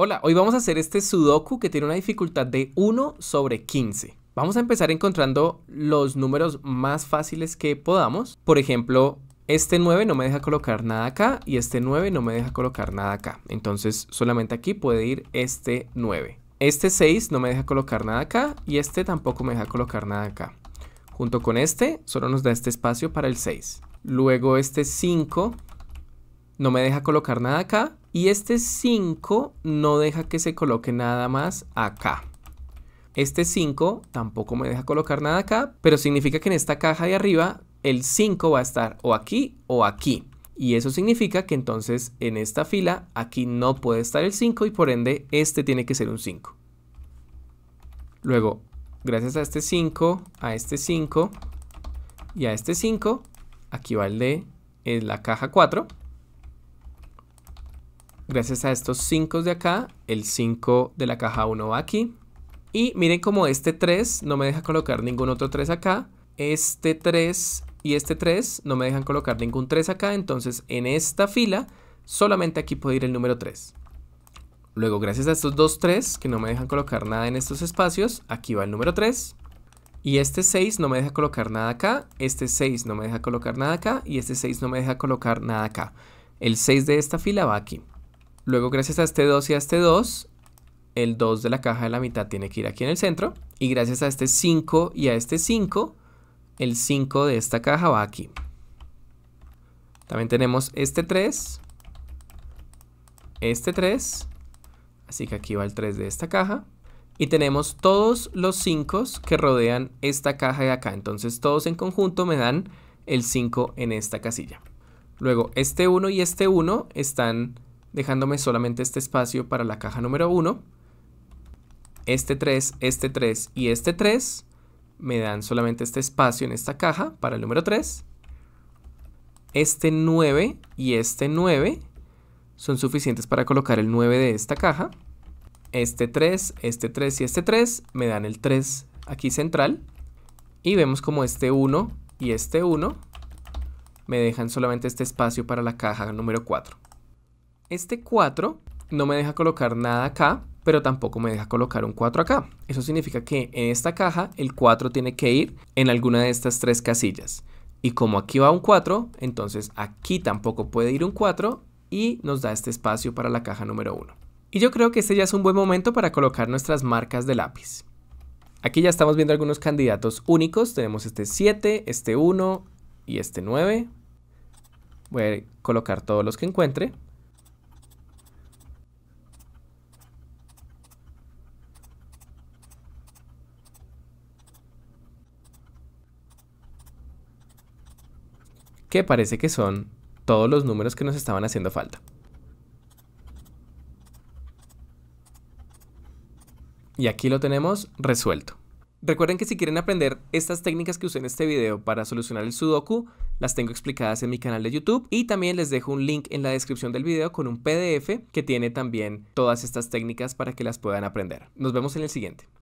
Hola, hoy vamos a hacer este sudoku que tiene una dificultad de 1 sobre 15. Vamos a empezar encontrando los números más fáciles que podamos. Por ejemplo, este 9 no me deja colocar nada acá y este 9 no me deja colocar nada acá. Entonces solamente aquí puede ir este 9. Este 6 no me deja colocar nada acá y este tampoco me deja colocar nada acá. Junto con este solo nos da este espacio para el 6. Luego este 5 no me deja colocar nada acá y este 5 no deja que se coloque nada más acá. Este 5 tampoco me deja colocar nada acá, pero significa que en esta caja de arriba el 5 va a estar o aquí o aquí. Y eso significa que entonces en esta fila aquí no puede estar el 5 y por ende este tiene que ser un 5. Luego, gracias a este 5, a este 5 y a este 5, aquí va el de en eh, la caja 4. Gracias a estos 5 de acá, el 5 de la caja 1 va aquí. Y miren como este 3 no me deja colocar ningún otro 3 acá. Este 3 y este 3 no me dejan colocar ningún 3 acá. Entonces en esta fila solamente aquí puede ir el número 3. Luego gracias a estos dos 3 que no me dejan colocar nada en estos espacios, aquí va el número 3. Y este 6 no me deja colocar nada acá, este 6 no me deja colocar nada acá y este 6 no me deja colocar nada acá. El 6 de esta fila va aquí. Luego, gracias a este 2 y a este 2, el 2 de la caja de la mitad tiene que ir aquí en el centro. Y gracias a este 5 y a este 5, el 5 de esta caja va aquí. También tenemos este 3, este 3, así que aquí va el 3 de esta caja. Y tenemos todos los 5 que rodean esta caja de acá. Entonces todos en conjunto me dan el 5 en esta casilla. Luego este 1 y este 1 están dejándome solamente este espacio para la caja número 1. Este 3, este 3 y este 3 me dan solamente este espacio en esta caja para el número 3. Este 9 y este 9 son suficientes para colocar el 9 de esta caja. Este 3, este 3 y este 3 me dan el 3 aquí central. Y vemos como este 1 y este 1 me dejan solamente este espacio para la caja número 4. Este 4 no me deja colocar nada acá, pero tampoco me deja colocar un 4 acá. Eso significa que en esta caja el 4 tiene que ir en alguna de estas tres casillas. Y como aquí va un 4, entonces aquí tampoco puede ir un 4 y nos da este espacio para la caja número 1. Y yo creo que este ya es un buen momento para colocar nuestras marcas de lápiz. Aquí ya estamos viendo algunos candidatos únicos. Tenemos este 7, este 1 y este 9. Voy a colocar todos los que encuentre. que parece que son todos los números que nos estaban haciendo falta. Y aquí lo tenemos resuelto. Recuerden que si quieren aprender estas técnicas que usé en este video para solucionar el sudoku, las tengo explicadas en mi canal de YouTube y también les dejo un link en la descripción del video con un PDF que tiene también todas estas técnicas para que las puedan aprender. Nos vemos en el siguiente.